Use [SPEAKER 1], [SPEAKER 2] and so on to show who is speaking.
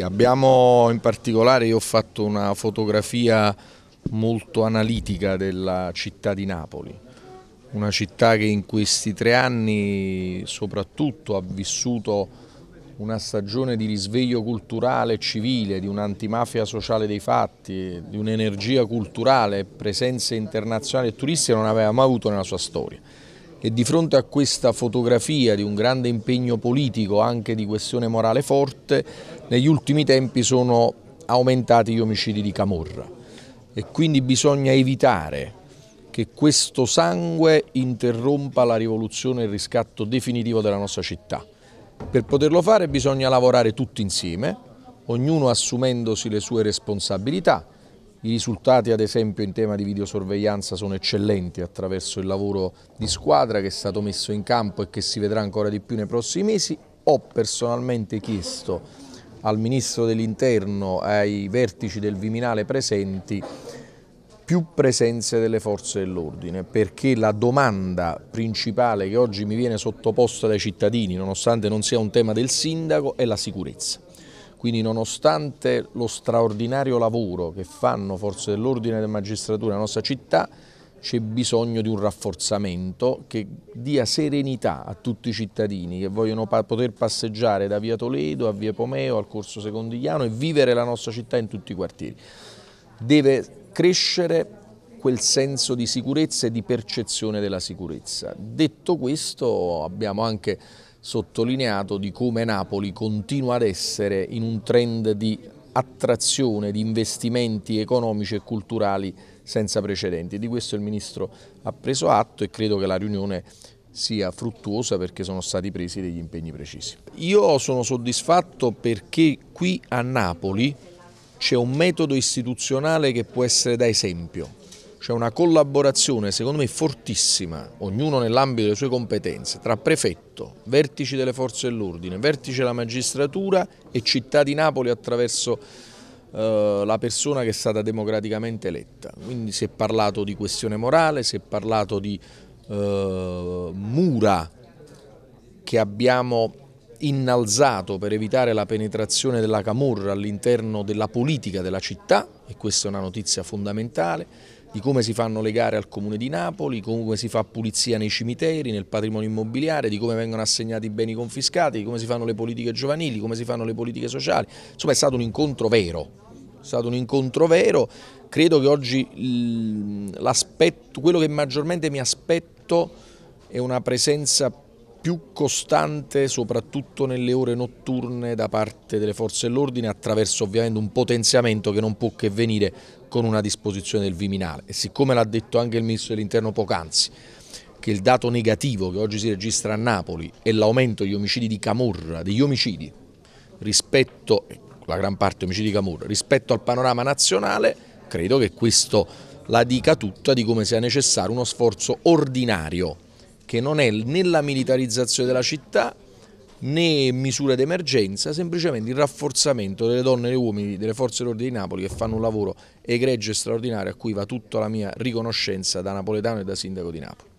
[SPEAKER 1] Abbiamo in particolare, io ho fatto una fotografia molto analitica della città di Napoli, una città che in questi tre anni soprattutto ha vissuto una stagione di risveglio culturale e civile, di un'antimafia sociale dei fatti, di un'energia culturale, presenze internazionali e turistiche non aveva mai avuto nella sua storia e di fronte a questa fotografia di un grande impegno politico, anche di questione morale forte, negli ultimi tempi sono aumentati gli omicidi di Camorra e quindi bisogna evitare che questo sangue interrompa la rivoluzione e il riscatto definitivo della nostra città. Per poterlo fare bisogna lavorare tutti insieme, ognuno assumendosi le sue responsabilità, i risultati ad esempio in tema di videosorveglianza sono eccellenti attraverso il lavoro di squadra che è stato messo in campo e che si vedrà ancora di più nei prossimi mesi. Ho personalmente chiesto al Ministro dell'Interno, ai vertici del Viminale presenti, più presenze delle forze dell'ordine, perché la domanda principale che oggi mi viene sottoposta dai cittadini, nonostante non sia un tema del sindaco, è la sicurezza. Quindi nonostante lo straordinario lavoro che fanno forze dell'ordine e della magistratura nella nostra città, c'è bisogno di un rafforzamento che dia serenità a tutti i cittadini che vogliono pa poter passeggiare da via Toledo a via Pomeo al corso Secondigliano e vivere la nostra città in tutti i quartieri. Deve crescere quel senso di sicurezza e di percezione della sicurezza. Detto questo abbiamo anche sottolineato di come Napoli continua ad essere in un trend di attrazione di investimenti economici e culturali senza precedenti. Di questo il Ministro ha preso atto e credo che la riunione sia fruttuosa perché sono stati presi degli impegni precisi. Io sono soddisfatto perché qui a Napoli c'è un metodo istituzionale che può essere da esempio c'è una collaborazione secondo me fortissima, ognuno nell'ambito delle sue competenze, tra prefetto, vertici delle forze dell'ordine, vertice della magistratura e città di Napoli attraverso eh, la persona che è stata democraticamente eletta. Quindi si è parlato di questione morale, si è parlato di eh, mura che abbiamo innalzato per evitare la penetrazione della camorra all'interno della politica della città e questa è una notizia fondamentale di come si fanno le gare al Comune di Napoli, come si fa pulizia nei cimiteri, nel patrimonio immobiliare, di come vengono assegnati i beni confiscati, di come si fanno le politiche giovanili, come si fanno le politiche sociali. Insomma è stato un incontro vero, è stato un incontro vero. Credo che oggi quello che maggiormente mi aspetto è una presenza più costante soprattutto nelle ore notturne da parte delle forze dell'ordine attraverso ovviamente un potenziamento che non può che venire con una disposizione del Viminale e siccome l'ha detto anche il Ministro dell'Interno poc'anzi che il dato negativo che oggi si registra a Napoli è l'aumento degli omicidi di Camorra, degli omicidi rispetto, la gran parte omicidi di Camorra, rispetto al panorama nazionale, credo che questo la dica tutta di come sia necessario uno sforzo ordinario che non è né la militarizzazione della città né misure d'emergenza, semplicemente il rafforzamento delle donne e degli uomini delle forze dell'ordine di Napoli che fanno un lavoro egregio e straordinario a cui va tutta la mia riconoscenza da napoletano e da sindaco di Napoli.